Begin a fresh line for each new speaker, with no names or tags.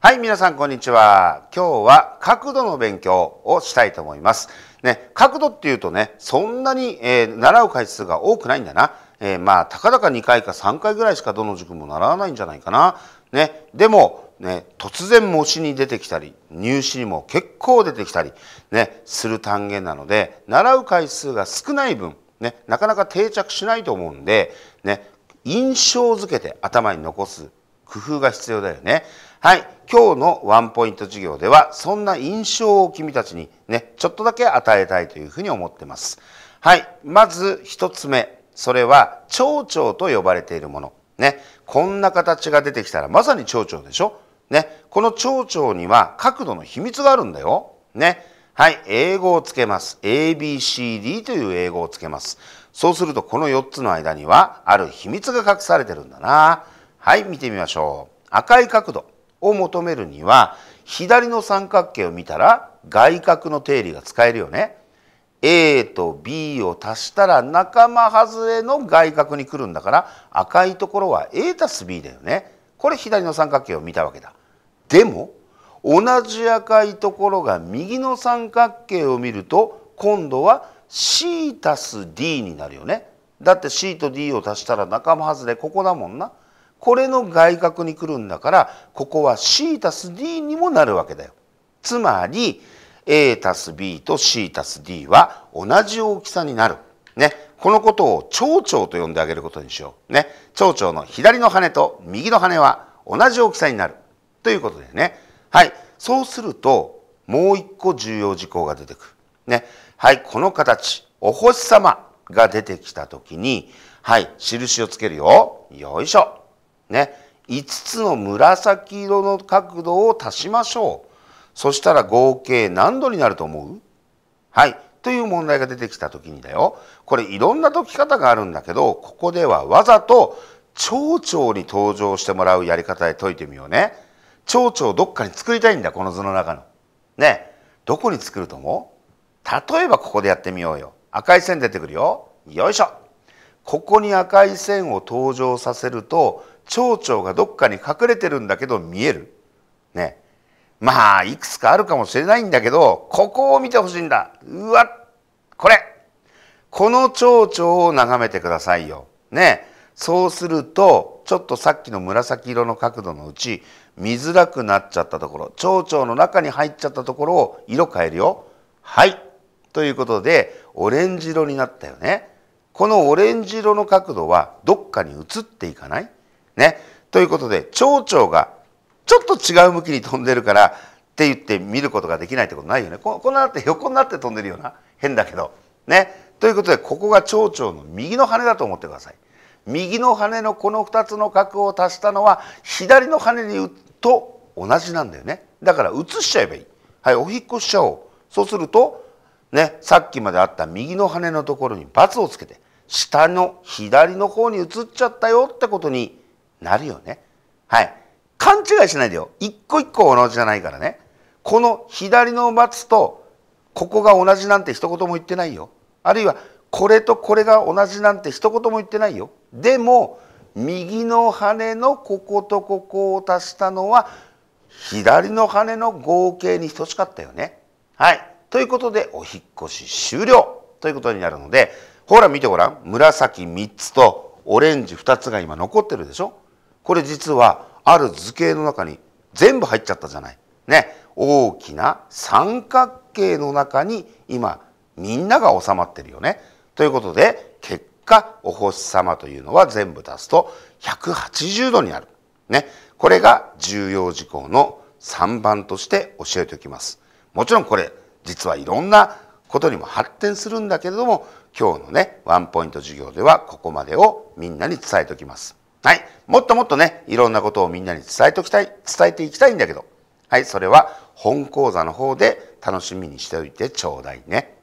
はい、皆さんこんにちは。今日は角度の勉強をしたいと思います。ね、角度っていうとね、そんなに、えー、習う回数が多くないんだな。えー、まあ、たかだか2回か3回ぐらいしかどの塾も習わないんじゃないかな。ね、でも、ね、突然模試に出てきたり、入試にも結構出てきたり、ね、する単元なので、習う回数が少ない分、ね、なかなか定着しないと思うんで、ね、印象づけて頭に残す工夫が必要だよね。はい、今日のワンポイント授業ではそんな印象を君たちにねちょっとだけ与えたいというふうに思ってます。はい、まず1つ目それは蝶々と呼ばれているもの。ね、こんな形が出てきたらまさに蝶々でしょ。ね、この蝶々には角度の秘密があるんだよ。ね。はい、英語をつけます。ABCD という英語をつけます。そうするとこの4つの間にはある秘密が隠されてるんだな。はい、見てみましょう。赤い角度。を求めるには左の三角形を見たら外角の定理が使えるよね。A と B を足したら仲間外れの外角に来るんだから赤いところは A たす B だよね。これ左の三角形を見たわけだ。でも同じ赤いところが右の三角形を見ると今度は C たす D になるよね。だって C と D を足したら仲間外れここだもんな。これの外角に来るんだからここは c たす d にもなるわけだよ。つまり a たす b と c たす d は同じ大きさになる。ね。このことを長長と呼んであげることにしよう。ね。長長の左の羽と右の羽は同じ大きさになる。ということでね。はい。そうするともう一個重要事項が出てくる。ね。はい。この形。お星様が出てきた時に、はい。印をつけるよ。よいしょ。ね、5つの紫色の角度を足しましょう。そしたら合計何度になると思うはい。という問題が出てきた時にだよ。これいろんな解き方があるんだけど、ここではわざと蝶々に登場してもらうやり方で解いてみようね。蝶々どっかに作りたいんだ、この図の中の。ね。どこに作ると思う例えばここでやってみようよ。赤い線出てくるよ。よいしょ。ここに赤い線を登場させると蝶々がどっかに隠れてるんだけど見える。ね。まあいくつかあるかもしれないんだけどここを見てほしいんだ。うわこれこの蝶々を眺めてくださいよ。ね。そうするとちょっとさっきの紫色の角度のうち見づらくなっちゃったところ蝶々の中に入っちゃったところを色変えるよ。はいということでオレンジ色になったよね。このオレンジ色の角度はどっかに移っていかないね。ということで蝶々がちょっと違う向きに飛んでるからって言って見ることができないってことないよね。ここんなって横になって飛んでるような変だけど。ね。ということでここが蝶々の右の羽だと思ってください。右の羽のこの2つの角を足したのは左の羽にと同じなんだよね。だから移しちゃえばいい。はい、お引越しちゃおう。そうすると、ね、さっきまであった右の羽のところに×をつけて下の左の方に移っちゃったよってことになるよね。はい。勘違いしないでよ。一個一個同じじゃないからね。この左の松とここが同じなんて一言も言ってないよ。あるいはこれとこれが同じなんて一言も言ってないよ。でも右の羽のこことここを足したのは左の羽の合計に等しかったよね。はい。ということでお引越し終了ということになるのでほら見てごらん紫3つとオレンジ2つが今残ってるでしょこれ実はある図形の中に全部入っちゃったじゃない。ね大きな三角形の中に今みんなが収まってるよね。ということで結果お星様というのは全部足すと180度になる。ね、これが重要事項の3番として教えておきます。もちろんこれ実はいろんなことにも発展するんだけれども今日のねワンポイント授業ではここまでをみんなに伝えておきます。はい、もっともっとねいろんなことをみんなに伝えておきたい伝えていきたいんだけど、はい、それは本講座の方で楽しみにしておいてちょうだいね。